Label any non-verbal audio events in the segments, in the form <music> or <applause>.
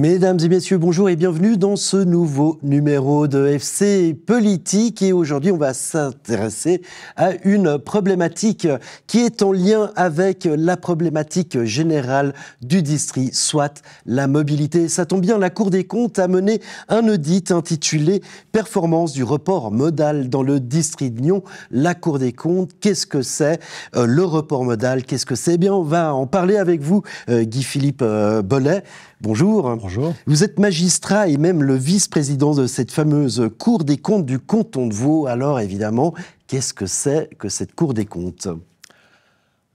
Mesdames et messieurs, bonjour et bienvenue dans ce nouveau numéro de FC Politique. Et aujourd'hui, on va s'intéresser à une problématique qui est en lien avec la problématique générale du district, soit la mobilité. Ça tombe bien, la Cour des comptes a mené un audit intitulé Performance du report modal dans le district de Lyon. La Cour des comptes, qu'est-ce que c'est euh, le report modal Qu'est-ce que c'est eh Bien, on va en parler avec vous, euh, Guy-Philippe euh, Bollet. Bonjour. Bonjour. Vous êtes magistrat et même le vice-président de cette fameuse Cour des comptes du canton de Vaud. Alors évidemment, qu'est-ce que c'est que cette Cour des comptes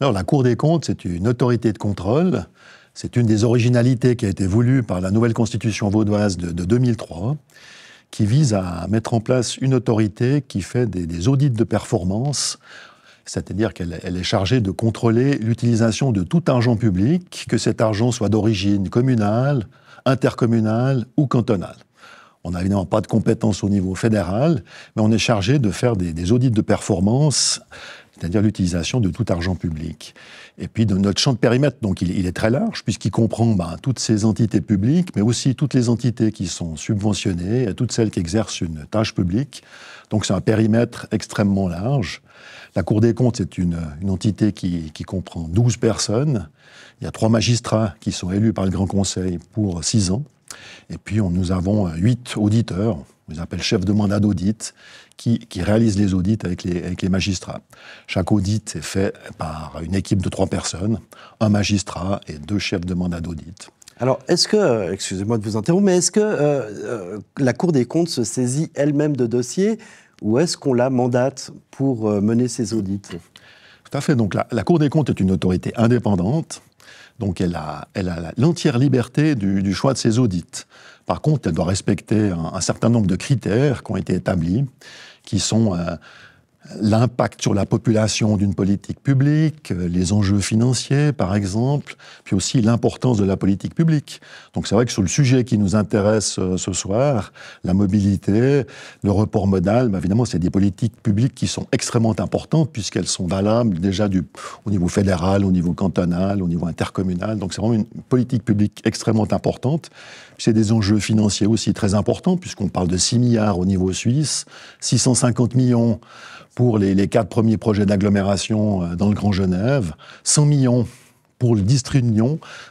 Alors la Cour des comptes, c'est une autorité de contrôle. C'est une des originalités qui a été voulue par la nouvelle constitution vaudoise de, 2003, qui vise à mettre en place une autorité qui fait des, des audits de performance c'est-à-dire qu'elle est chargée de contrôler l'utilisation de tout argent public, que cet argent soit d'origine communale, intercommunale ou cantonale. On n'a évidemment pas de compétences au niveau fédéral, mais on est chargé de faire des, audits de performance, c'est-à-dire l'utilisation de tout argent public. Et puis, de notre champ de périmètre, donc il, est très large, puisqu'il comprend ben, toutes ces entités publiques, mais aussi toutes les entités qui sont subventionnées, et toutes celles qui exercent une tâche publique. Donc, c'est un périmètre extrêmement large. La Cour des comptes, c'est une, entité qui, comprend 12 personnes. Il y a trois magistrats qui sont élus par le Grand Conseil pour six ans. Et puis, on, nous avons huit auditeurs, on les appelle chefs de mandat d'audit, qui, réalisent les audits avec les, magistrats. Chaque audit est fait par une équipe de trois personnes, un magistrat et deux chefs de mandat d'audit. Alors, est-ce que, excusez-moi de vous interrompre, mais est-ce que euh, euh, la Cour des comptes se saisit elle-même de dossiers ou est-ce qu'on la mandate pour euh, mener ses audits Tout à fait. Donc la, Cour des comptes est une autorité indépendante, donc elle a l'entière elle a liberté du, choix de ses audits. Par contre, elle doit respecter un, certain nombre de critères qui ont été établis, qui sont... Euh, l'impact sur la population d'une politique publique, euh, les enjeux financiers par exemple, puis aussi l'importance de la politique publique. Donc c'est vrai que sur le sujet qui nous intéresse euh, ce soir, la mobilité, le report modal, bah évidemment c'est des politiques publiques qui sont extrêmement importantes puisqu'elles sont valables déjà du, au niveau fédéral, au niveau cantonal, au niveau intercommunal. Donc c'est vraiment une politique publique extrêmement importante. C'est des enjeux financiers aussi très importants puisqu'on parle de 6 milliards au niveau suisse, 650 millions pour les, quatre premiers projets d'agglomération euh, dans le Grand Genève, 100 millions pour le distribution.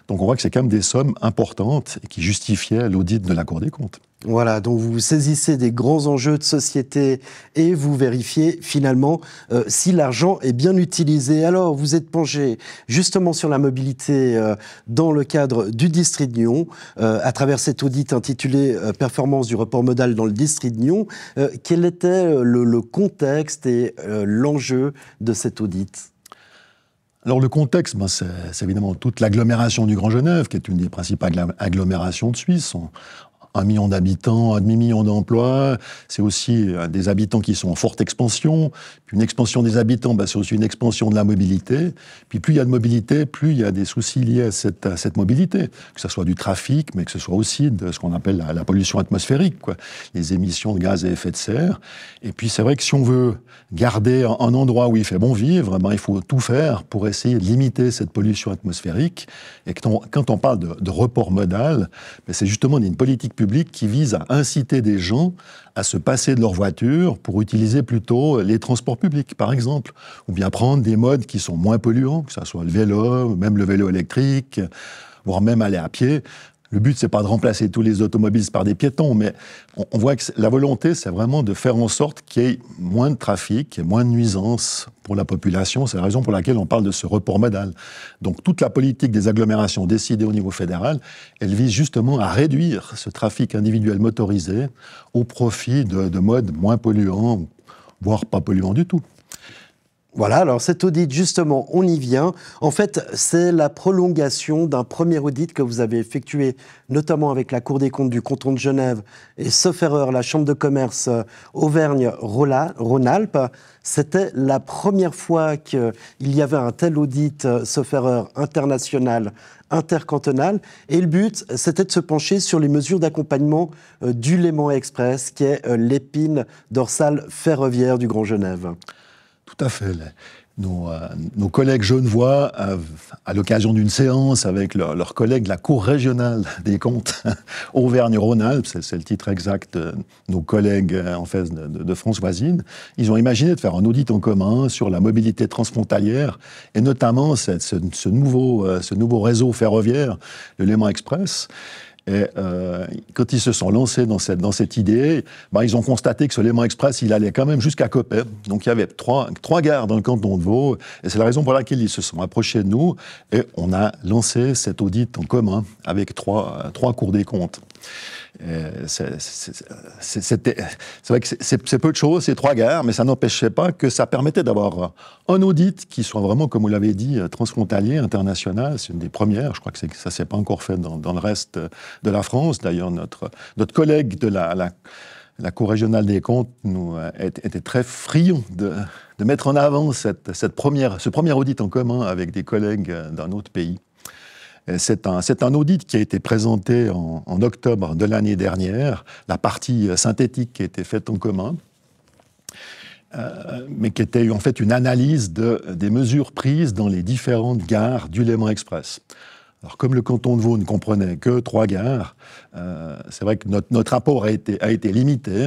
Donc on voit que c'est quand même des sommes importantes qui justifiaient l'audit de la Cour des comptes. Voilà, donc vous saisissez des grands enjeux de société et vous vérifiez finalement euh, si l'argent est bien utilisé. Alors, vous êtes penché justement sur la mobilité euh, dans le cadre du District Nyon, euh, à travers cet audit intitulé Performance du report modal dans le District Nyon. quel était le, le contexte et l'enjeu de cet audit alors le contexte, ben, c'est évidemment toute l'agglomération du Grand Genève, qui est une des principales agglomérations de Suisse. un million d'habitants, un demi-million d'emplois. C'est aussi euh, des habitants qui sont en forte expansion, une expansion des habitants, bah, c'est aussi une expansion de la mobilité. Puis plus il y a de mobilité, plus il y a des soucis liés à cette, mobilité, que ce soit du trafic, mais que ce soit aussi de ce qu'on appelle la, pollution atmosphérique, quoi. les émissions de gaz à effet de serre. Et puis c'est vrai que si on veut garder un, endroit où il fait bon vivre, bah, il faut tout faire pour essayer de limiter cette pollution atmosphérique. Et quand on, quand on parle de, report modal, ben c'est justement une politique publique qui vise à inciter des gens à se passer de leur voiture pour utiliser plutôt les transports publics, par exemple, ou bien prendre des modes qui sont moins polluants, que ce soit le vélo, même le vélo électrique, voire même aller à pied. Le but, c'est pas de remplacer tous les automobiles par des piétons, mais on, voit que la volonté, c'est vraiment de faire en sorte qu'il y ait moins de trafic, et moins de nuisances pour la population. C'est la raison pour laquelle on parle de ce report modal. Donc toute la politique des agglomérations décidée au niveau fédéral, elle vise justement à réduire ce trafic individuel motorisé au profit de modes moins polluants, voire pas polluants du tout. Voilà, alors cet audit, justement, on y vient. En fait, c'est la prolongation d'un premier audit que vous avez effectué, notamment avec la Cour des comptes du canton de Genève et, sauf la Chambre de commerce euh, Auvergne-Rhône-Alpes. C'était la première fois qu'il y avait un tel audit, euh, sauf international, intercantonal. Et le but, c'était de se pencher sur les mesures d'accompagnement euh, du Léman Express, qui est l'épine dorsale ferroviaire du Grand Genève tout à fait. Nos, euh, nos collègues genevois, euh, à l'occasion d'une séance avec leurs collègues de la Cour régionale des comptes <laughs> Auvergne-Rhône-Alpes, c'est le titre exact de nos collègues euh, en fait de, France voisine, ils ont imaginé de faire un audit en commun sur la mobilité transfrontalière et notamment ce, nouveau, ce nouveau réseau ferroviaire, le Léman Express. Et euh, quand ils se sont lancés dans cette, dans cette idée, bah, ils ont constaté que ce Léman Express, il allait quand même jusqu'à Copet. Donc il y avait trois, trois gares dans le canton de Vaud. Et c'est la raison pour laquelle ils se sont rapprochés de nous. Et on a lancé cet audit en commun avec trois, trois cours des comptes. Euh, c'est vrai que c'est peu de choses, ces trois guerres, mais ça n'empêchait pas que ça permettait d'avoir un audit qui soit vraiment, comme vous l'avez dit, transfrontalier, international. C'est une des premières. Je crois que ça ne s'est pas encore fait dans, le reste de la France. D'ailleurs, notre, collègue de la, Cour régionale des comptes nous, euh, était très friand de, mettre en avant cette première, ce premier audit en commun avec des collègues d'un autre pays. Euh, c'est un, audit qui a été présenté en, octobre de l'année dernière, la partie euh, synthétique qui a été faite en commun, euh, mais qui était en fait une analyse des mesures prises dans les différentes gares du Léman Express. Alors, comme le canton de Vaud ne comprenait que trois gares, c'est vrai que notre, notre rapport a été limité.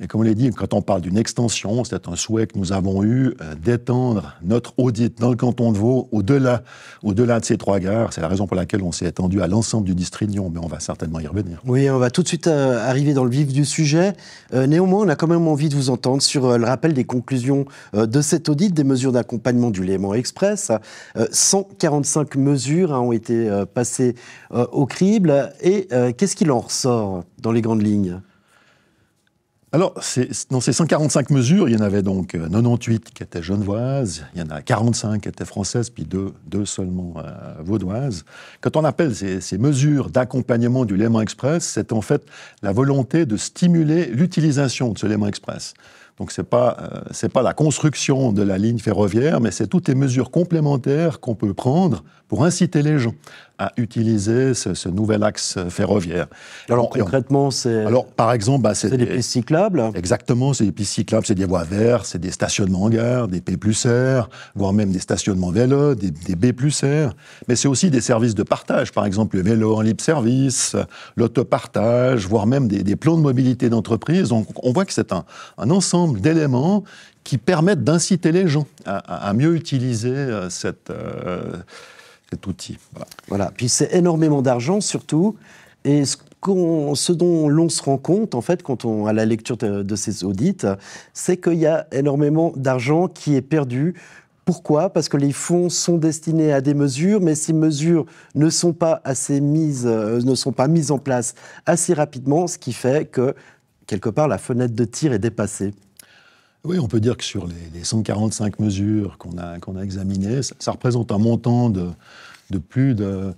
Et comme on l'a dit, quand on parle d'une extension, c'est un souhait que nous avons eu euh, d'étendre notre audit dans le canton de Vaud au-delà au -delà de ces trois gares. C'est la raison pour laquelle on s'est étendu à l'ensemble du district de Lyon, mais on va certainement y revenir. Oui, on va tout de suite euh, arriver dans le vif du sujet. Euh, néanmoins, on a quand même envie de vous entendre sur le rappel des conclusions de cet audit, des mesures d'accompagnement du Léman Express. 145 mesures hein, ont été passées au crible. Et qu'est-ce qu'il en ressort dans les grandes lignes alors, dans ces 145 mesures, il y en avait donc 98 euh, qui étaient genevoises, il y en a 45 qui étaient françaises, puis deux, seulement euh, vaudoises. Quand on appelle ces, mesures d'accompagnement du Léman Express, c'est en fait la volonté de stimuler l'utilisation de ce Léman Express. Donc ce n'est pas, euh, pas la construction de la ligne ferroviaire, mais c'est toutes les mesures complémentaires qu'on peut prendre pour inciter les gens à utiliser ce, nouvel axe ferroviaire. Alors concrètement, c'est alors par exemple, bah, c'est des pistes cyclables. Exactement, c'est des pistes cyclables, c'est des voies vertes, c'est des stationnements en gare, des P plus R, voire même des stationnements vélo, des, B plus R. Mais c'est aussi des services de partage, par exemple le vélo en libre service, l'autopartage, voire même des, plans de mobilité d'entreprise. Donc on voit que c'est un, ensemble d'éléments qui permettent d'inciter les gens à, mieux utiliser euh, cette, euh, cet outil. Voilà. Puis c'est énormément d'argent surtout. Et ce, dont l'on se rend compte, en fait, quand on a la lecture de, ces audits, c'est qu'il y a énormément d'argent qui est perdu pourquoi Parce que les fonds sont destinés à des mesures, mais ces mesures ne sont pas assez mises, euh, ne sont pas mises en place assez rapidement, ce qui fait que quelque part la fenêtre de tir est dépassée. Oui, on peut dire que sur les, 145 mesures qu'on a, qu'on a examinées, ça, représente un montant de, de plus de...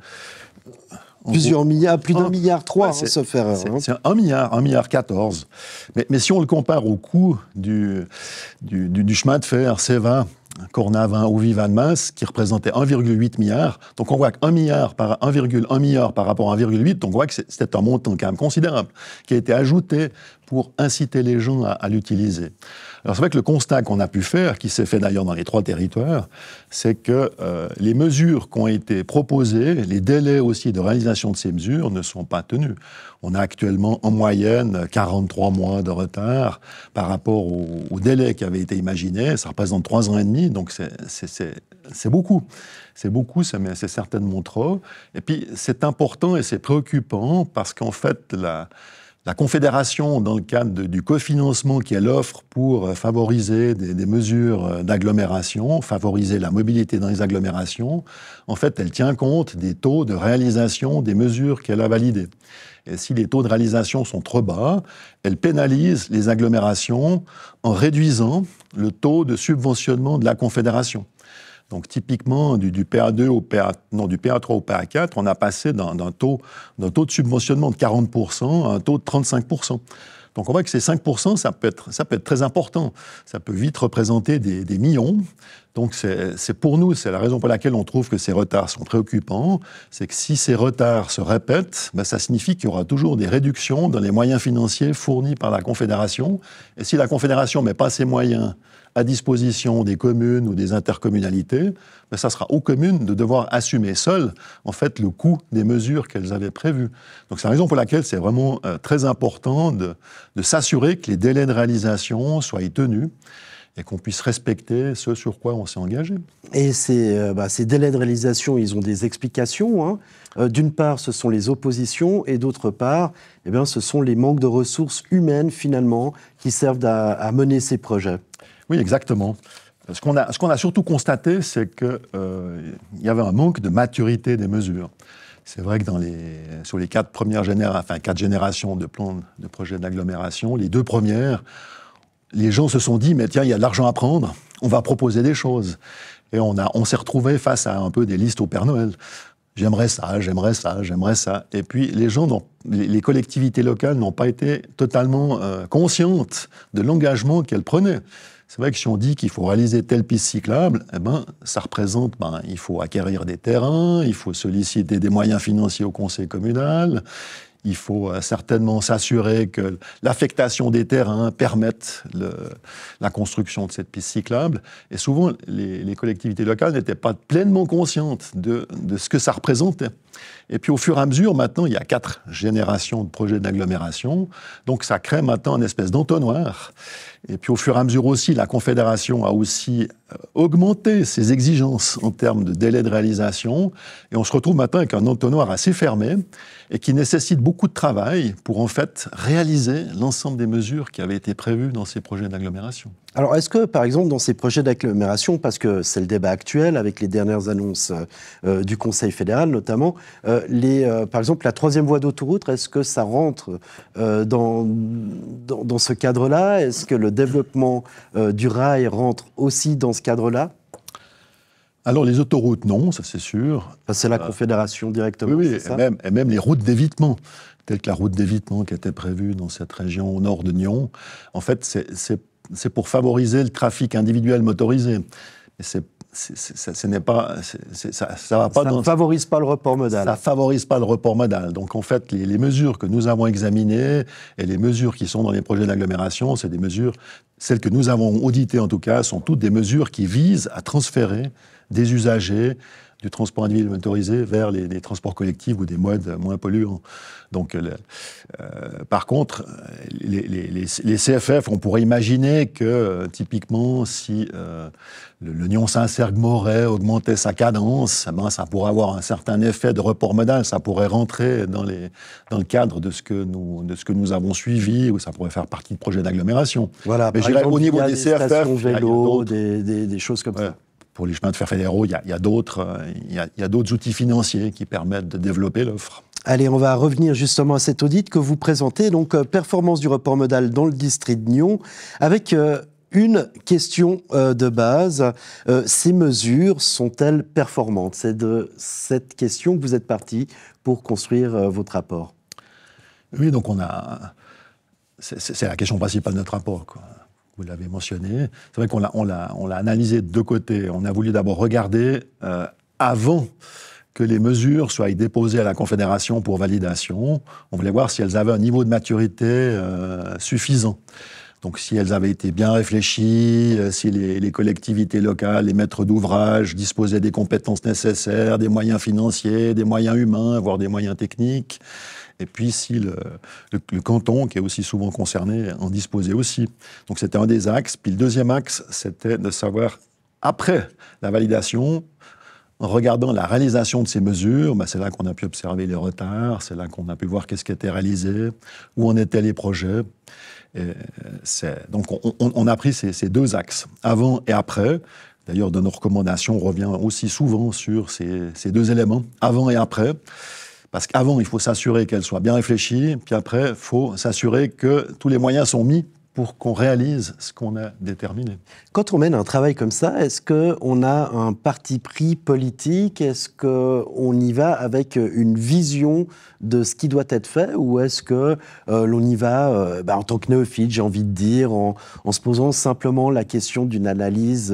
Plusieurs milliards, plus d'un milliard trois, ouais, hein, sauf hein. C'est un milliard, un milliard quatorze. Mais, mais, si on le compare au coût du, du, chemin de fer C20, Cornavin ou Vivanmas, qui représentait 1,8 milliard. Donc on voit que milliard par 1,1 milliard par rapport à 1,8, on voit que c'était un montant quand même considérable qui a été ajouté pour inciter les gens à l'utiliser. Alors c'est vrai que le constat qu'on a pu faire, qui s'est fait d'ailleurs dans les trois territoires, c'est que euh, les mesures qui ont été proposées, les délais aussi de réalisation de ces mesures ne sont pas tenus. On a actuellement en moyenne 43 mois de retard par rapport au, au délai qui avait été imaginé. Ça représente trois ans et demi, donc c'est beaucoup. C'est beaucoup, c'est certainement trop. Et puis c'est important et c'est préoccupant parce qu'en fait, la, la Confédération, dans le cadre du cofinancement qu'elle offre pour euh, favoriser des, des mesures euh, d'agglomération, favoriser la mobilité dans les agglomérations, en fait, elle tient compte des taux de réalisation des mesures qu'elle a validées. Et si les taux de réalisation sont trop bas, elle pénalise les agglomérations en réduisant le taux de subventionnement de la Confédération. Donc typiquement, du, PA2 au PA, non, du PA3 au PA4, on a passé d'un taux, taux de subventionnement de 40% à un taux de 35%. Donc on voit que ces 5%, ça peut, être, ça peut être très important. Ça peut vite représenter des, des millions. Donc c'est pour nous, c'est la raison pour laquelle on trouve que ces retards sont préoccupants, c'est que si ces retards se répètent, ben ça signifie qu'il y aura toujours des réductions dans les moyens financiers fournis par la Confédération. Et si la Confédération ne met pas ses moyens à disposition des communes ou des intercommunalités, ben ça sera aux communes de devoir assumer seules en fait le coût des mesures qu'elles avaient prévues. Donc c'est la raison pour laquelle c'est vraiment euh, très important de, de s'assurer que les délais de réalisation soient tenus et qu'on puisse respecter ce sur quoi on s'est engagé. Et ces, euh, bah, délais de réalisation, ils ont des explications. Hein. Euh, d'une part, ce sont les oppositions, et d'autre part, eh bien, ce sont les manques de ressources humaines, finalement, qui servent à, mener ces projets. Oui, exactement. Ce qu'on a, qu'on a, surtout constaté, c'est qu'il euh, y avait un manque de maturité des mesures. C'est vrai que dans les, sur les quatre premières générations, enfin quatre générations de plans de projets d'agglomération, les deux premières les gens se sont dit, mais tiens, il y a de l'argent à prendre, on va proposer des choses. Et on, on s'est retrouvé face à un peu des listes au Père Noël. J'aimerais ça, j'aimerais ça, j'aimerais ça. Et puis les gens, les collectivités locales n'ont pas été totalement euh, conscientes de l'engagement qu'elles prenaient. C'est vrai que si on dit qu'il faut réaliser telle piste cyclable, eh ben, ça représente, ben, il faut acquérir des terrains, il faut solliciter des moyens financiers au conseil communal, il faut euh, certainement s'assurer que l'affectation des terrains permette la construction de cette piste cyclable. Et souvent, les, collectivités locales n'étaient pas pleinement conscientes de ce que ça représentait. Et puis au fur et à mesure, maintenant, il y a quatre générations de projets d'agglomération. Donc ça crée maintenant une espèce d'entonnoir. Et puis au fur et à mesure aussi, la Confédération a aussi euh, augmenté ses exigences en termes de délai de réalisation. Et on se retrouve maintenant avec un entonnoir assez fermé et qui nécessite beaucoup de travail pour en fait réaliser l'ensemble des mesures qui avaient été prévues dans ces projets d'agglomération. Alors, est-ce que, par exemple, dans ces projets d'agglomération, parce que c'est le débat actuel avec les dernières annonces euh, euh, du Conseil fédéral notamment, euh, les, par exemple, la troisième voie d'autoroute, est-ce que ça rentre dans, dans, ce cadre-là Est-ce que le développement du rail rentre aussi dans ce cadre-là alors les autoroutes, non, ça c'est sûr. c'est la Confédération directement. Oui, et, même, les routes d'évitement telles que la route d'évitement qui était prévue dans cette région au nord de Nyon. En fait, c'est c'est pour favoriser le trafic individuel motorisé. Mais ce n'est pas, ça, va pas. ne favorise pas le report modal. Ça favorise pas le report modal. Donc en fait, les, les mesures que nous avons examinées et les mesures qui sont dans les projets d'agglomération, c'est des mesures, celles que nous avons auditées en tout cas, sont toutes des mesures qui visent à transférer des usagers du transport individuel motorisé vers les, transports collectifs ou des modes moins polluants. Donc, euh, par contre, les, CFF, on pourrait imaginer que, euh, typiquement, si euh, l'union le, Saint-Cergue-Moret augmentait sa cadence, eh ben, ça pourrait avoir un certain effet de report modal, ça pourrait rentrer dans, le cadre de ce, que nous, avons suivi, ou ça pourrait faire partie de projets d'agglomération. Voilà, Mais par au niveau des, CFF, des, choses comme ça pour les chemins de fer fédéraux, il y a, d'autres il outils financiers qui permettent de développer l'offre. Allez, on va revenir justement à cet audit que vous présentez, donc euh, performance du report modal dans le district de Nyon, avec euh, une question euh, de base. ces mesures sont-elles performantes C'est de cette question que vous êtes parti pour construire votre rapport. Oui, donc on a. C'est la question principale de notre rapport. Quoi vous l'avez mentionné. C'est vrai qu'on l'a, on l'a, on l'a analysé de deux côtés. On a voulu d'abord regarder euh, avant que les mesures soient déposées à la Confédération pour validation. On voulait voir si elles avaient un niveau de maturité euh, suffisant. Donc si elles avaient été bien réfléchies, euh, si les, les, collectivités locales, les maîtres d'ouvrage disposaient des compétences nécessaires, des moyens financiers, des moyens humains, voire des moyens techniques, et puis, si le, canton, qui est aussi souvent concerné, en disposait aussi. Donc, c'était un des axes. Puis, le deuxième axe, c'était de savoir, après la validation, en regardant la réalisation de ces mesures, ben c'est là qu'on a pu observer les retards, c'est là qu'on a pu voir qu'est-ce qui était réalisé, où en étaient les projets. Euh, donc on, a pris ces, deux axes, avant et après. D'ailleurs, dans nos recommandations, on revient aussi souvent sur ces, ces deux éléments, avant et après. Parce qu'avant, il faut s'assurer qu'elle soit bien réfléchie, puis après, il faut s'assurer que tous les moyens sont mis pour qu'on réalise ce qu'on a déterminé. Quand on mène un travail comme ça, est-ce qu'on a un parti pris politique Est-ce qu'on y va avec une vision de ce qui doit être fait Ou est-ce que euh, l'on y va euh, bah, en tant que néophyte, j'ai envie de dire, en, se posant simplement la question d'une analyse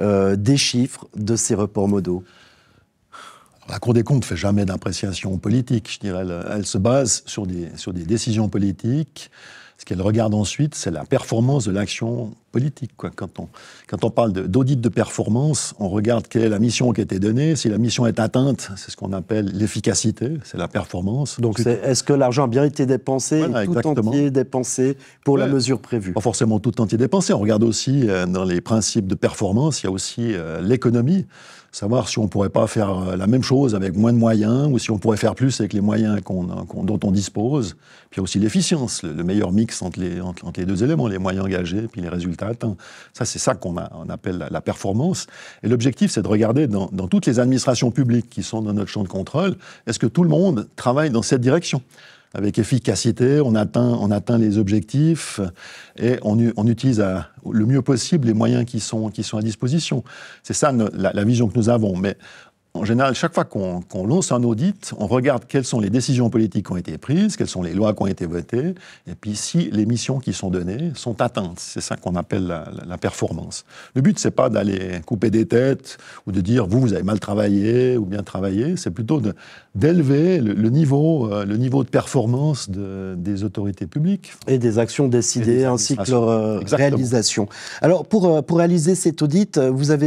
euh, des chiffres de ces reports modaux la Cour des comptes ne fait jamais d'appréciation politique, je dirais. Elle, se base sur des, sur des décisions politiques. Ce qu'elle regarde ensuite, c'est la performance de l'action politique. Quand, on, quand on parle d'audit de, performance, on regarde quelle est la mission qui a été donnée. Si la mission est atteinte, c'est ce qu'on appelle l'efficacité, c'est la performance. Donc est-ce que l'argent a bien été dépensé tout entier dépensé pour la mesure prévue Pas forcément tout entier dépensé. On regarde aussi euh, dans les principes de performance, il y a aussi euh, l'économie savoir si on ne pourrait pas faire euh, la même chose avec moins de moyens ou si on pourrait faire plus avec les moyens euh, dont on dispose. Puis aussi l'efficience, le, meilleur mix entre les, deux éléments, les moyens engagés puis les résultats atteints. Ça, c'est ça qu'on appelle la, performance. Et l'objectif, c'est de regarder dans toutes les administrations publiques qui sont dans notre champ de contrôle, est-ce que tout le monde travaille dans cette direction avec efficacité, on atteint, on atteint les objectifs et on, on utilise euh, le mieux possible les moyens qui sont, qui sont à disposition. C'est ça la, vision que nous avons. Mais en général, chaque fois qu'on lance un audit, on regarde quelles sont les décisions politiques qui ont été prises, quelles sont les lois qui ont été votées, et puis si les missions qui sont données sont atteintes. C'est ça qu'on appelle la, performance. Le but, c'est pas d'aller couper des têtes ou de dire vous, vous avez mal travaillé ou bien travaillé. C'est plutôt de d'élever le, niveau, euh, le niveau de performance des autorités publiques. Et des actions décidées ainsi que leur euh, réalisation. Alors, pour, euh, pour réaliser cet audit, vous avez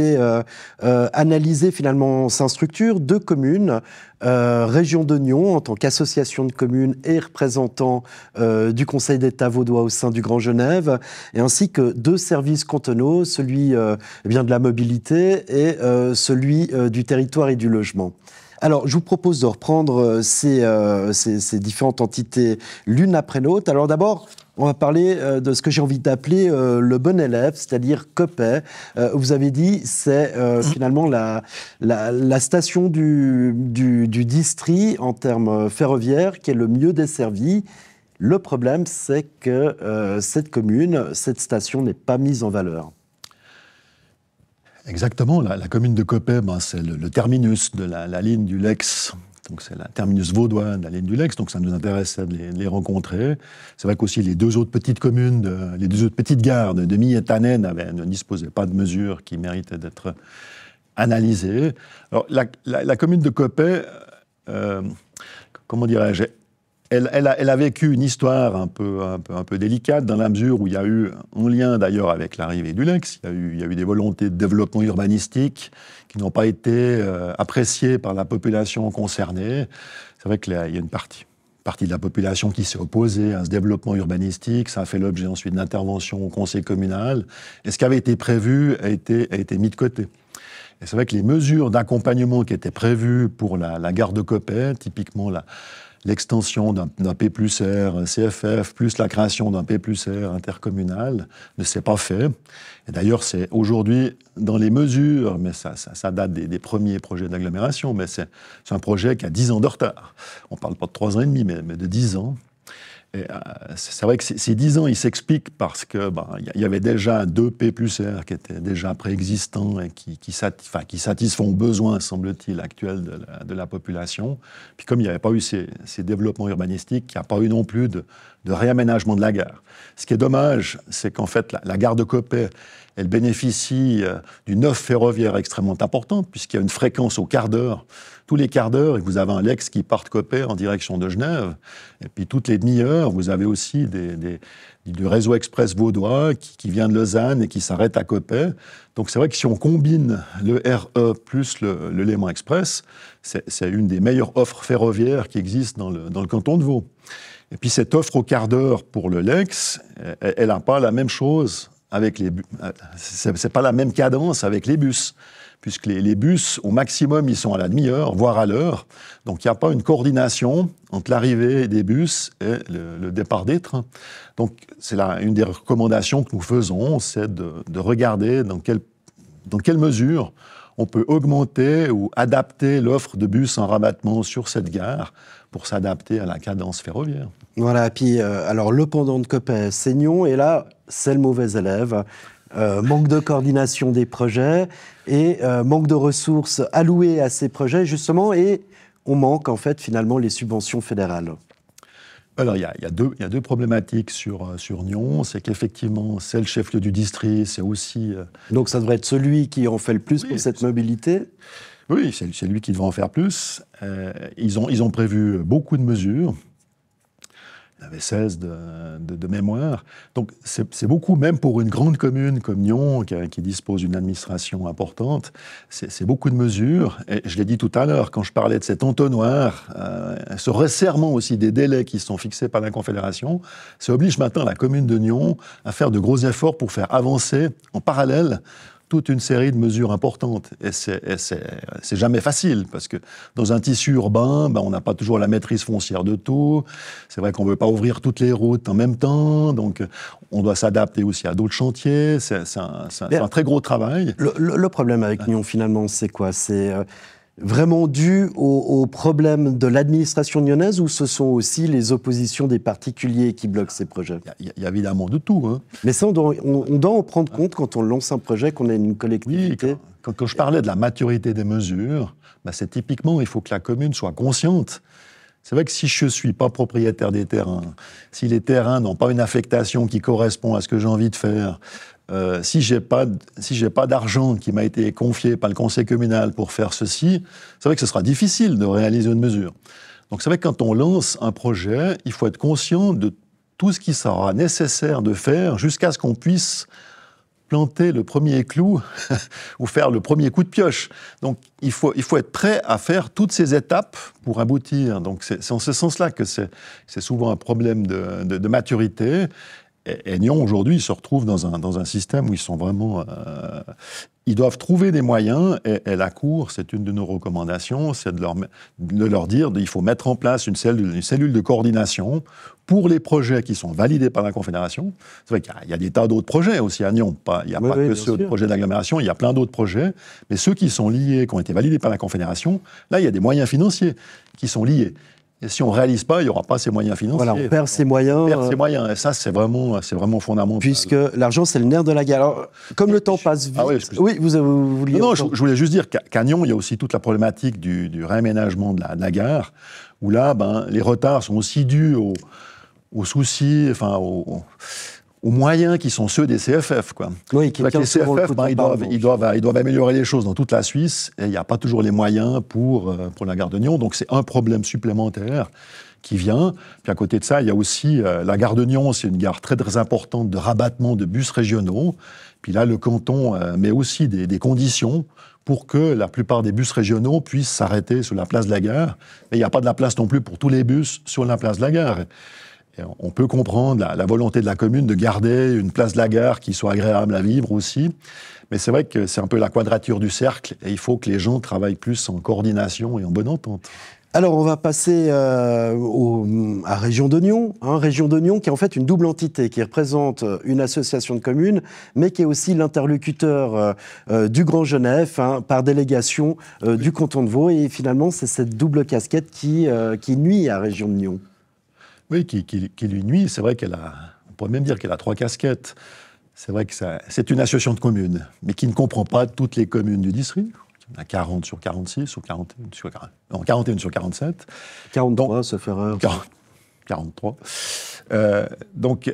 analysé finalement cinq structures, deux communes, Région de Nyon en tant qu'association de communes et représentant du Conseil d'État vaudois au sein du Grand Genève, et ainsi que deux services cantonaux, celui eh bien de la mobilité et celui du territoire et du logement. Alors, je vous propose de reprendre euh, euh, ces, différentes entités l'une après l'autre. Alors d'abord, on va parler euh, de ce que j'ai envie d'appeler le bon élève, c'est-à-dire Copet. vous avez dit, c'est mm. finalement la, station du, du, du district en termes ferroviaires qui est le mieux desservie. Le problème, c'est que cette commune, cette station n'est pas mise en valeur. Exactement. La, commune de Copé, ben, c'est le, terminus de la, ligne du Lex. Donc c'est la terminus vaudois de la ligne du Lex, donc ça nous intéresse de les, rencontrer. C'est vrai qu'aussi les deux autres petites communes, les deux autres petites gardes de Demi ne disposaient pas de mesures qui méritaient d'être analysées. Alors la, commune de Copé, euh, comment dirais-je, elle, a, vécu une histoire un peu, un, peu, délicate, dans la mesure où il y a eu, en lien d'ailleurs avec l'arrivée du Lex, il y, a eu, il y, a eu, des volontés de développement urbanistique qui n'ont pas été euh, appréciées par la population concernée. C'est vrai qu'il y a une partie partie de la population qui s'est opposée à ce développement urbanistique. Ça a fait l'objet ensuite d'interventions au conseil communal. Et ce qui avait été prévu a été, a été mis de côté. Et c'est vrai que les mesures d'accompagnement qui étaient prévues pour la, la gare de Copet, typiquement la, l'extension d'un P plus R, CFF, plus la création d'un P plus R intercommunal, ne s'est pas fait. Et d'ailleurs, c'est aujourd'hui dans les mesures, mais ça, date des, premiers projets d'agglomération, mais c'est un projet qui a 10 ans de retard. On parle pas de trois ans et demi, mais, mais de dix ans. Euh, c'est vrai que ces dix ans, ils s'expliquent parce que bah, y avait déjà deux P plus R qui étaient déjà préexistants et qui, satisfont aux besoins, semble-t-il, actuels de la, population. Puis comme il n'y avait pas eu ces, développements urbanistiques, il n'y a pas eu non plus de, réaménagement de la gare. Ce qui est dommage, c'est qu'en fait, la, la gare de Copet elle bénéficie euh, d'une offre ferroviaire extrêmement importante, puisqu'il y a une fréquence au quart d'heure. Tous les quarts d'heure, vous avez un Lex qui part de Copet en direction de Genève. Et puis toutes les demi-heures, vous avez aussi du réseau express vaudois qui, vient de Lausanne et qui s'arrête à Copé. Donc c'est vrai que si on combine le RE plus le, Léman Express, c'est une des meilleures offres ferroviaires qui existent dans le, dans le canton de Vaud. Et puis cette offre au quart d'heure pour le Lex, elle n'a pas la même chose avec les euh, C'est pas la même cadence avec les bus, puisque les, bus, au maximum, ils sont à la demi-heure, voire à l'heure. Donc il n'y a pas une coordination entre l'arrivée des bus et le, départ des trains. Donc c'est une des recommandations que nous faisons, c'est de, de, regarder dans quelle, dans quelle mesure on peut augmenter ou adapter l'offre de bus en rabattement sur cette gare pour s'adapter à la cadence ferroviaire. Voilà, puis euh, alors le pendant de c'est Seignon, et là, c'est le mauvais élève. Euh, manque de coordination des projets et euh, manque de ressources allouées à ces projets, justement, et on manque en fait finalement les subventions fédérales. Alors, il y, a, deux, problématiques sur, sur Nyon. C'est qu'effectivement, c'est le chef-lieu du district, c'est aussi. Donc, ça devrait être celui qui en fait le plus pour cette mobilité oui, c'est lui qui devra en faire plus. Euh, ils, ont, ils ont prévu beaucoup de mesures. Il y avait 16 de, mémoire. Donc c'est beaucoup, même pour une grande commune comme Nyon, qui, dispose d'une administration importante, c'est beaucoup de mesures. Et je l'ai dit tout à l'heure, quand je parlais de cet entonnoir, euh, ce resserrement aussi des délais qui sont fixés par la Confédération, ça oblige maintenant la commune de Nyon à faire de gros efforts pour faire avancer en parallèle toute une série de mesures importantes. Et c'est jamais facile, parce que dans un tissu urbain, ben, on n'a pas toujours la maîtrise foncière de tout. C'est vrai qu'on ne veut pas ouvrir toutes les routes en même temps, donc euh, on doit s'adapter aussi à d'autres chantiers. C'est un, très gros travail. Le, problème avec Nyon, finalement, c'est quoi C'est euh, vraiment dû au, problème de l'administration lyonnaise ou ce sont aussi les oppositions des particuliers qui bloquent ces projets Il y, a évidemment de tout. Hein. Mais ça, on doit, en prendre compte quand on lance un projet, qu'on a une collectivité. quand, je parlais de la maturité des mesures, bah, c'est typiquement, il faut que la commune soit consciente c'est vrai que si je ne suis pas propriétaire des terrains, si les terrains n'ont pas une affectation qui correspond à ce que j'ai envie de faire, euh, si j'ai pas si j'ai pas d'argent qui m'a été confié par le conseil communal pour faire ceci, c'est vrai que ce sera difficile de réaliser une mesure. Donc c'est vrai que quand on lance un projet, il faut être conscient de tout ce qui sera nécessaire de faire jusqu'à ce qu'on puisse planter le premier clou <laughs> ou faire le premier coup de pioche. Donc il faut, il faut être prêt à faire toutes ces étapes pour aboutir. Donc c'est en ce sens-là que c'est souvent un problème de, de maturité Agnon, aujourd'hui, se retrouve dans un, dans un système où ils sont vraiment. Euh, ils doivent trouver des moyens, et, la Cour, c'est une de nos recommandations, c'est de leur, de leur dire qu'il faut mettre en place une cellule, une cellule de coordination pour les projets qui sont validés par la Confédération. C'est vrai qu'il y, a des tas d'autres projets aussi à Nyon. Pas, il n'y a pas que ceux de projet d'agglomération, il y a plein d'autres projets. Mais ceux qui sont liés, qui ont été validés par la Confédération, là, il y a des moyens financiers qui sont liés. Et si on ne réalise pas, il n'y aura pas ces moyens financiers. Voilà, on perd ses moyens. On perd ses euh, moyens. Et ça, c'est vraiment, c'est vraiment fondamental. Puisque l'argent, c'est le nerf de la guerre. Alors, comme le temps passe vite. Ah oui, vous, vous, Non, je, voulais juste dire qu'à Cagnon, il y a aussi toute la problématique du, réaménagement de la, gare, où là, ben, les retards sont aussi dus aux, soucis, enfin, aux aux moyens qui sont ceux des CFF. Quoi. les CFF, ben, ils, doivent, ils, doivent, ils, doivent, améliorer les choses dans toute la Suisse et il n'y a pas toujours les moyens pour, euh, pour la gare de Nyon. Donc c'est un problème supplémentaire qui vient. Puis à côté de ça, il y a aussi euh, la gare de Nyon, c'est une gare très très importante de rabattement de bus régionaux. Puis là, le canton euh, met aussi des, des conditions pour que la plupart des bus régionaux puissent s'arrêter sur la place de la gare. Mais il n'y a pas de la place non plus pour tous les bus sur la place de la gare on peut comprendre la, volonté de la commune de garder une place de la gare qui soit agréable à vivre aussi. Mais c'est vrai que c'est un peu la quadrature du cercle et il faut que les gens travaillent plus en coordination et en bonne entente. Alors on va passer euh, à Région d'Ognon, hein. Région d'Ognon qui est en fait une double entité qui représente euh, une association de communes, mais qui est aussi l'interlocuteur euh, du Grand Genève hein, par délégation du canton de Vaud et finalement c'est cette double casquette qui, nuit à Région d'Ognon. Oui, qui, lui nuit. C'est vrai qu'elle a, on pourrait même dire qu'elle a trois casquettes. C'est vrai que c'est une association de communes, mais qui ne comprend pas toutes les communes du district. Il y en a 40 sur 46, ou 41 sur, 41 sur 47. 43, ça fait 40, 43. Euh, donc,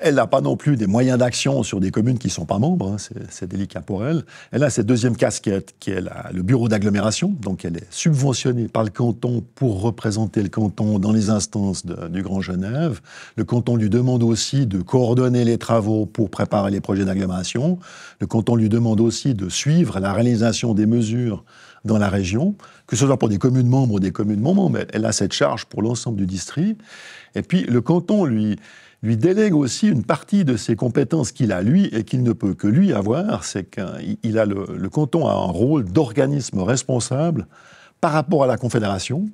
elle n'a pas non plus des moyens d'action sur des communes qui ne sont pas membres, hein, c'est délicat pour elle. Elle a cette deuxième casquette qui est le bureau d'agglomération, donc elle est subventionnée par le canton pour représenter le canton dans les instances du Grand Genève. Le canton lui demande aussi de coordonner les travaux pour préparer les projets d'agglomération. Le canton lui demande aussi de suivre la réalisation des mesures dans la région, que ce soit pour des communes membres ou des communes non membres, elle a cette charge pour l'ensemble du district. Et puis le canton, lui, lui délègue aussi une partie de ses compétences qu'il a lui et qu'il ne peut que lui avoir, c'est qu'il a le, canton a un rôle d'organisme responsable par rapport à la Confédération.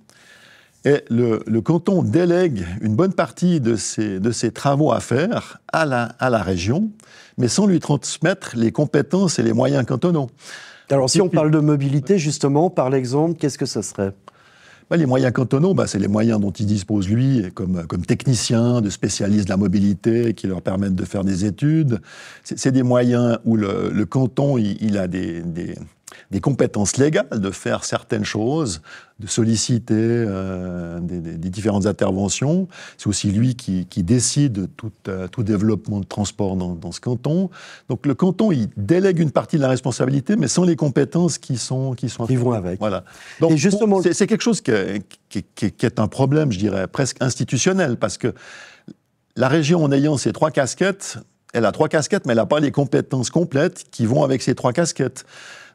Et le, canton délègue une bonne partie de ses, de ses travaux à faire à la, à la région, mais sans lui transmettre les compétences et les moyens cantonaux. Alors, si on parle de mobilité, justement, par l'exemple, qu'est-ce que ce serait les moyens cantonaux, bah, c'est les moyens dont il dispose lui, comme, comme technicien, de spécialiste de la mobilité, qui leur permettent de faire des études. C'est des moyens où le, canton, il, a des des compétences légales de faire certaines choses, de solliciter euh, des, différentes interventions. C'est aussi lui qui, décide euh, tout, développement de transport dans, ce canton. Donc le canton, il délègue une partie de la responsabilité, mais sans les compétences qui sont qui sont vont avec. Voilà. Donc justement... c'est quelque chose qui, est un problème, je dirais, presque institutionnel, parce que la région, en ayant ses trois casquettes, elle a trois casquettes, mais elle n'a pas les compétences complètes qui vont avec ces trois casquettes.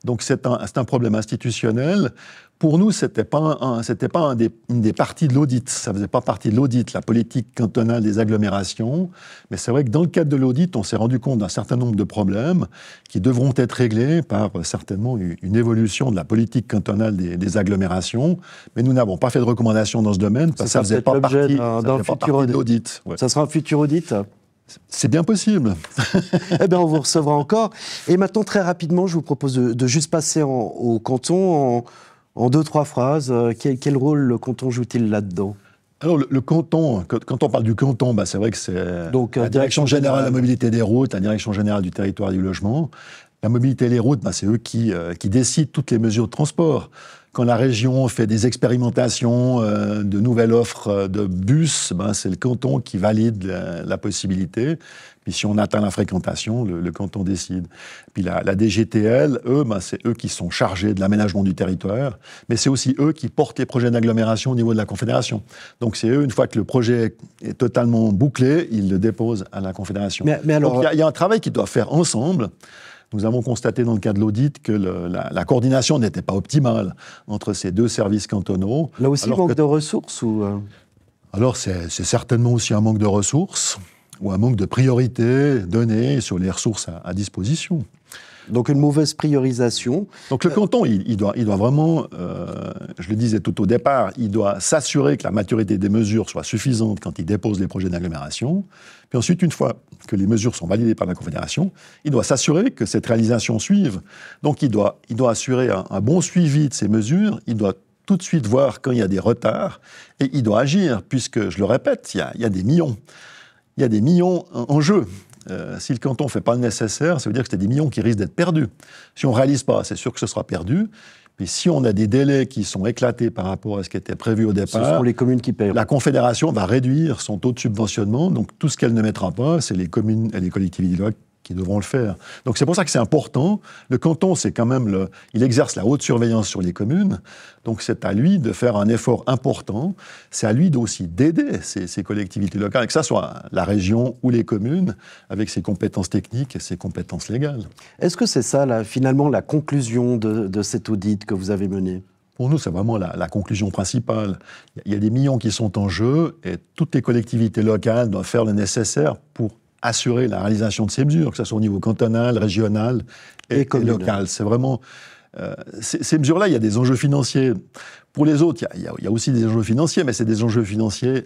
Donc c'est un, problème institutionnel. Pour nous, c'était pas, c'était pas des, une des parties de l'audit. Ça faisait pas partie de l'audit, la politique cantonale des agglomérations. Mais c'est vrai que dans le cadre de l'audit, on s'est rendu compte d'un certain nombre de problèmes qui devront être réglés par euh, certainement une évolution de la politique cantonale des, agglomérations. Mais nous n'avons pas fait de recommandations dans ce domaine parce que ça, ne faisait pas partie, d'un futur Ça sera un futur audit c'est bien possible. <laughs> eh bien, on vous recevra encore. Et maintenant, très rapidement, je vous propose de, juste passer au canton en, deux, trois phrases. Euh, quel, rôle le canton joue-t-il là-dedans alors, le, canton, quand, on parle du canton, bah, c'est vrai que c'est Donc, euh, la direction, générale de la mobilité des routes, la direction générale du territoire et du logement. La mobilité des routes, bah, c'est eux qui, euh, qui décident toutes les mesures de transport. Quand la région fait des expérimentations euh, de nouvelles offres euh, de bus, ben, c'est le canton qui valide la, possibilité. Puis si on atteint la fréquentation, le, canton décide. Puis la, DGTL, eux, ben, c'est eux qui sont chargés de l'aménagement du territoire, mais c'est aussi eux qui portent les projets d'agglomération au niveau de la Confédération. Donc c'est eux, une fois que le projet est totalement bouclé, ils le déposent à la Confédération. Mais, il y, y a un travail qu'ils doivent faire ensemble. Nous avons constaté dans le cas de l'audit que la, coordination n'était pas optimale entre ces deux services cantonaux. Là aussi, manque de ressources ou euh, Alors, c'est certainement aussi un manque de ressources ou un manque de priorité donnée sur les ressources à disposition. Donc une mauvaise priorisation. Donc le euh, canton, il, doit, il doit vraiment, euh, je le disais tout au départ, il doit s'assurer que la maturité des mesures soit suffisante quand il dépose les projets d'agglomération. Puis ensuite, une fois que les mesures sont validées par la Confédération, il doit s'assurer que cette réalisation suive. Donc il doit, il doit assurer un, bon suivi de ces mesures, il doit tout de suite voir quand il y a des retards et il doit agir, puisque, je le répète, il y il y a des millions. Il y a des millions en jeu. Euh, si le canton ne fait pas le nécessaire, ça veut dire que c'est des millions qui risquent d'être perdus. Si on ne réalise pas, c'est sûr que ce sera perdu. Mais si on a des délais qui sont éclatés par rapport à ce qui était prévu au départ, ce les communes qui paient. La Confédération va réduire son taux de subventionnement, donc tout ce qu'elle ne mettra pas, c'est les communes et les collectivités locales qui devront le faire. Donc c'est pour ça que c'est important. Le canton, c'est quand même le, il exerce la haute surveillance sur les communes. Donc c'est à lui de faire un effort important. C'est à lui aussi d'aider ces, collectivités locales, que ça soit la région ou les communes, avec ses compétences techniques et ses compétences légales. Est-ce que c'est ça finalement la conclusion de, de cet audit que vous avez mené pour nous, c'est vraiment la, la, conclusion principale. Il y a des millions qui sont en jeu et toutes les collectivités locales doivent faire le nécessaire pour assurer la réalisation de ces mesures, que ce soit au niveau cantonal, régional et, local. C'est vraiment. Euh, ces mesures-là, il y a des enjeux financiers. Pour les autres, il y, a, aussi des enjeux financiers, mais c'est des enjeux financiers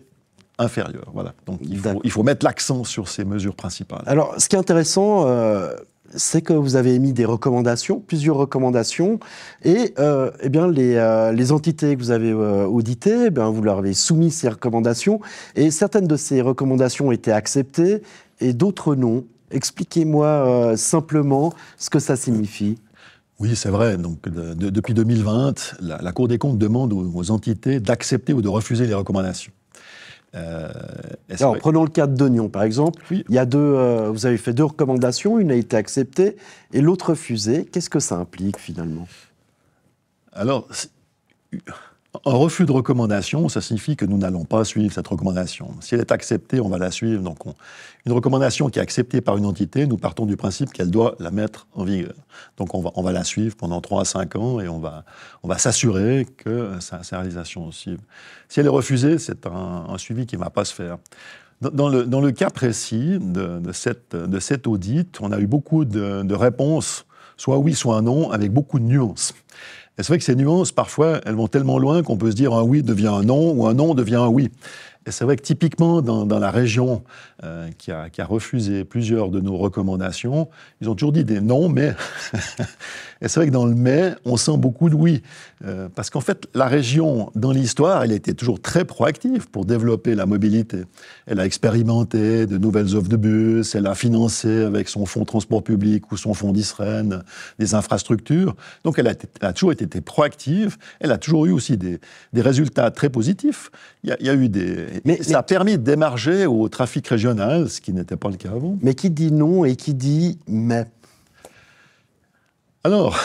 inférieurs. Voilà. Donc il faut, il faut mettre l'accent sur ces mesures principales. Alors, ce qui est intéressant. Euh, c'est que vous avez émis des recommandations, plusieurs recommandations, et euh, eh bien les, entités que vous avez auditées, eh vous leur avez soumis ces recommandations, et certaines de ces recommandations ont été acceptées, et d'autres non. Expliquez-moi euh, simplement ce que ça signifie. Oui, c'est vrai. Donc, depuis 2020, la, Cour des comptes demande aux, entités d'accepter ou de refuser les recommandations. Euh, Alors, prenons le cas de par exemple. Il y a deux, euh, vous avez fait deux recommandations, une a été acceptée et l'autre refusée. Qu'est-ce que ça implique finalement Alors, un refus de recommandation, ça signifie que nous n'allons pas suivre cette recommandation. Si elle est acceptée, on va la suivre. Donc, une recommandation qui est acceptée par une entité, nous partons du principe qu'elle doit la mettre en vigueur. Donc, on va, la suivre pendant 3 à 5 ans et on va, s'assurer que sa, réalisation réalisation suive. Si elle est refusée, c'est un, suivi qui ne va pas se faire. Dans, le, cas précis de, cette, cet audit, on a eu beaucoup de réponses, soit oui, soit non, avec beaucoup de nuances c'est vrai que ces nuances, parfois, elles vont tellement loin qu'on peut se dire un oui devient un non ou un non devient un oui. Et c'est vrai que typiquement, dans, la région euh, qui, a, refusé plusieurs de nos recommandations, ils ont toujours dit des non, mais. <laughs> et c'est vrai que dans le mais, on sent beaucoup de oui. Euh, parce qu'en fait, la région, dans l'histoire, elle était toujours très proactive pour développer la mobilité. Elle a expérimenté de nouvelles offres de bus, elle a financé avec son fonds transport public ou son fonds d'Israël des infrastructures. Donc elle a, toujours été proactive, elle a toujours eu aussi des, résultats très positifs. Il il y a eu des mais, ça a permis de d'émarger au trafic régional, ce qui n'était pas le cas avant. Mais qui dit non et qui dit mais alors,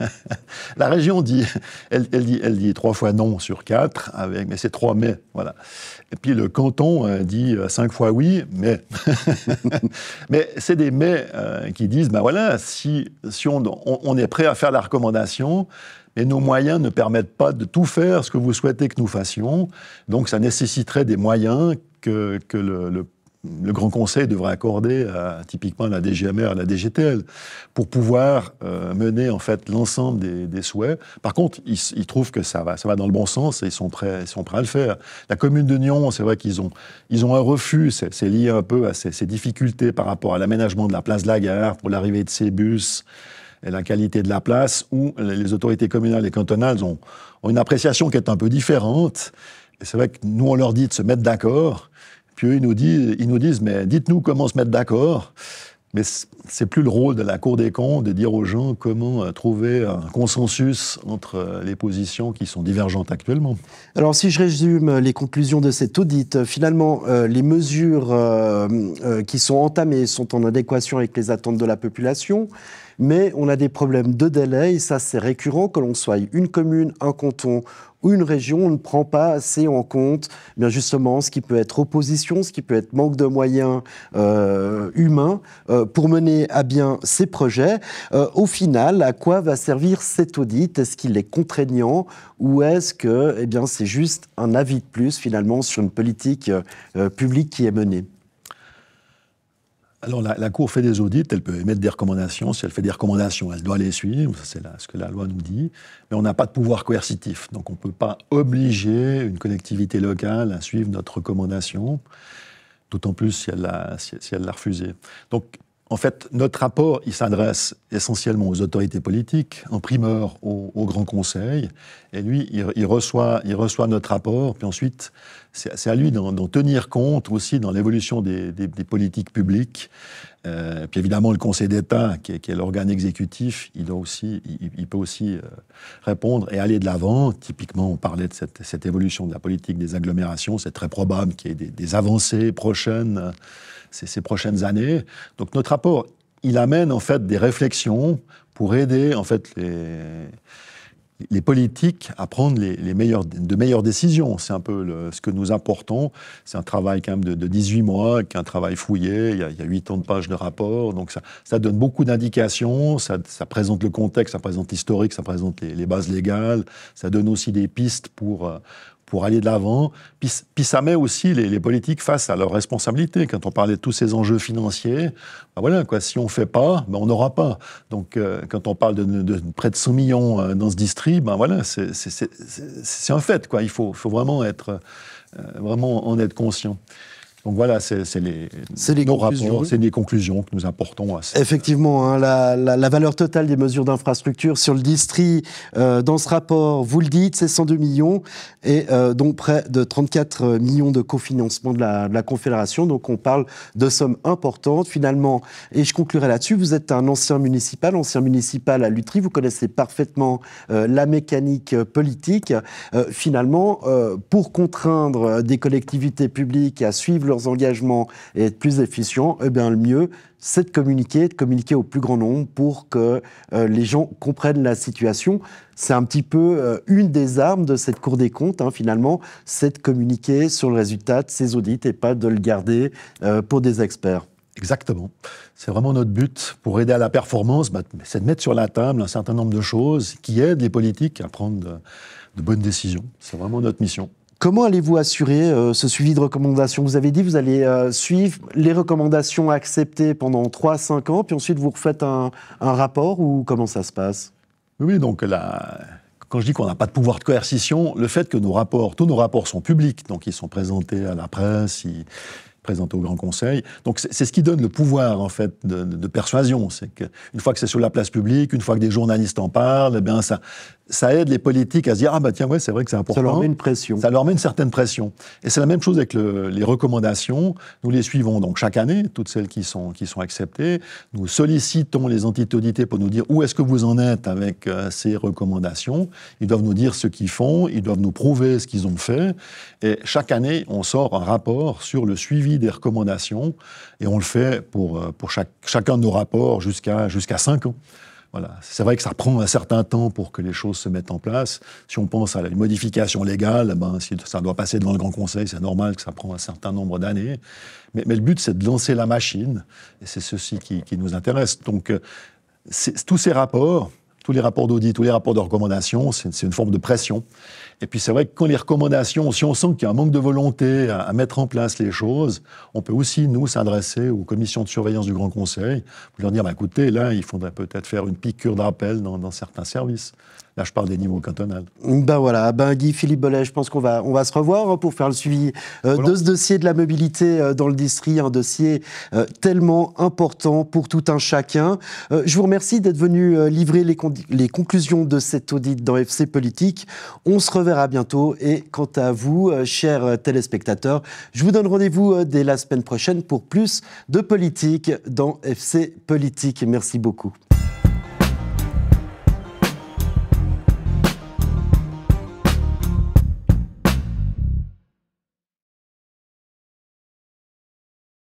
<laughs> la région dit elle, dit, elle, dit, trois fois non sur quatre, avec, mais c'est trois mais, voilà. Et puis le canton euh, dit euh, cinq fois oui, mais. <laughs> mais c'est des mais euh, qui disent, ben voilà, si, si on, on, est prêt à faire la recommandation, et nos moyens ne permettent pas de tout faire ce que vous souhaitez que nous fassions. Donc ça nécessiterait des moyens que, le, Grand Conseil devrait accorder à typiquement à la DGMR, à la DGTL, pour pouvoir euh, mener en fait l'ensemble des, souhaits. Par contre, ils, trouvent que ça va, ça va dans le bon sens et ils sont prêts, ils sont prêts à le faire. La commune de Nyon, c'est vrai qu'ils ont, ils ont un refus, c'est lié un peu à ces, ces difficultés par rapport à l'aménagement de la place de la gare pour l'arrivée de ces bus la qualité de la place, où les autorités communales et cantonales ont, une appréciation qui est un peu différente. Et c'est vrai que nous, on leur dit de se mettre d'accord, puis eux, ils nous disent, ils nous disent mais dites-nous comment se mettre d'accord. Mais c'est plus le rôle de la Cour des comptes de dire aux gens comment euh, trouver un consensus entre euh, les positions qui sont divergentes actuellement. Alors si je résume les conclusions de cet audit, euh, finalement les mesures qui sont entamées sont en adéquation avec les attentes de la population. Mais on a des problèmes de délai, et ça c'est récurrent, que l'on soit une commune, un canton ou une région, on ne prend pas assez en compte eh bien justement ce qui peut être opposition, ce qui peut être manque de moyens euh, humains euh, pour mener à bien ces projets. Euh, au final, à quoi va servir cet audit Est-ce qu'il est contraignant ou est-ce que eh c'est juste un avis de plus finalement sur une politique publique qui est menée alors, la, Cour fait des audits, elle peut émettre des recommandations. Si elle fait des recommandations, elle doit les suivre, c'est ce que la loi nous dit. Mais on n'a pas de pouvoir coercitif, donc on ne peut pas obliger une collectivité locale à suivre notre recommandation, d'autant plus si elle l'a si, la refusée. Donc, en fait, notre rapport, il s'adresse essentiellement aux autorités politiques, en primeur au, Grand Conseil, et lui, il, reçoit, il reçoit notre rapport, puis ensuite, c'est à lui d'en tenir compte aussi dans l'évolution des, politiques publiques. Euh, puis évidemment, le Conseil d'État, qui, est, l'organe exécutif, il, doit aussi, il, peut aussi euh, répondre et aller de l'avant. Typiquement, on parlait de cette, évolution de la politique des agglomérations, c'est très probable qu'il y ait des avancées prochaines ces, prochaines années. Donc notre rapport, il amène en fait des réflexions pour aider en fait les, politiques à prendre les, meilleures, de meilleures décisions. C'est un peu ce que nous apportons. C'est un travail quand même de, 18 mois, qui est un travail fouillé. Il y, a, 8 ans de pages de rapport. Donc ça, donne beaucoup d'indications. Ça, présente le contexte, ça présente l'historique, ça présente les, bases légales. Ça donne aussi des pistes pour, euh, pour aller de l'avant. Puis, ça met aussi les, les, politiques face à leurs responsabilités. Quand on parlait de tous ces enjeux financiers, ben voilà, quoi, si on ne fait pas, ben on n'aura pas. Donc euh, quand on parle de, de, près de 100 millions euh, dans ce district, ben voilà, c'est un fait. Quoi. Il faut, faut vraiment, être, euh, vraiment en être conscient. Donc voilà, c'est les, les, rapports, c'est des conclusions que nous apportons à Effectivement, hein, la, valeur totale des mesures d'infrastructure sur le district, euh, dans ce rapport, vous le dites, c'est 102 millions, et euh, donc près de 34 millions de cofinancement de la, Confédération. Donc on parle de sommes importantes, finalement. Et je conclurai là-dessus, vous êtes un ancien municipal, ancien municipal à Lutry, vous connaissez parfaitement euh, la mécanique politique. finalement, pour contraindre des collectivités publiques à suivre leurs engagements et être plus efficients, eh bien, le mieux, c'est de communiquer, de communiquer au plus grand nombre pour que euh, les gens comprennent la situation. C'est un petit peu euh, une des armes de cette Cour des comptes, hein, finalement, c'est de communiquer sur le résultat de ces audits et pas de le garder euh, pour des experts. Exactement. C'est vraiment notre but pour aider à la performance, bah, c'est de mettre sur la table un certain nombre de choses qui aident les politiques à prendre de bonnes décisions. C'est vraiment notre mission. Comment allez-vous assurer euh, ce suivi de recommandations Vous avez dit vous allez euh, suivre les recommandations acceptées pendant 3-5 ans, puis ensuite vous refaites un, un, rapport ou comment ça se passe Oui, donc quand je dis qu'on n'a pas de pouvoir de coercition, le fait que nos rapports, tous nos rapports sont publics, donc ils sont présentés à la presse, ils, présentés au Grand Conseil. Donc c'est ce qui donne le pouvoir en fait de, persuasion, c'est fois que c'est sur la place publique, une fois que des journalistes en parlent, eh bien ça, ça aide les politiques à se dire ah bah tiens ouais c'est vrai que c'est important. Ça leur met une pression. Ça leur met une certaine pression. Et c'est la même chose avec le, les recommandations. Nous les suivons donc chaque année, toutes celles qui sont qui sont acceptées. Nous sollicitons les entités auditées pour nous dire où est-ce que vous en êtes avec euh, ces recommandations. Ils doivent nous dire ce qu'ils font, ils doivent nous prouver ce qu'ils ont fait. Et chaque année on sort un rapport sur le suivi des recommandations et on le fait pour euh, pour chaque, chacun de nos rapports jusqu'à jusqu'à cinq ans. C'est vrai que ça prend un certain temps pour que les choses se mettent en place. Si on pense à la modification légale, ben, si ça doit passer devant le Grand Conseil, c'est normal que ça prend un certain nombre d'années. Mais, le but, c'est de lancer la machine, et c'est ceci qui nous intéresse. Donc, euh, tous ces rapports, tous les rapports d'audit, tous les rapports de recommandation, c'est une forme de pression. Et puis c'est vrai que quand les recommandations, si on sent qu'il y a un manque de volonté à, mettre en place les choses, on peut aussi, nous, s'adresser aux commissions de surveillance du Grand Conseil pour leur dire, bah, écoutez, là, il faudrait peut-être faire une piqûre de rappel dans certains services. Là, je parle des niveaux cantonales. Ben voilà, ben Guy Philippe Bollet, je pense qu'on va, on va se revoir hein, pour faire le suivi euh, de ce dossier de la mobilité euh, dans le district, un dossier euh, tellement important pour tout un chacun. je vous remercie d'être venu livrer les, les, conclusions de cet audit dans FC Politique. On se reverra bientôt et quant à vous, chers téléspectateurs, je vous donne rendez-vous dès la semaine prochaine pour plus de politique dans FC Politique. Merci beaucoup.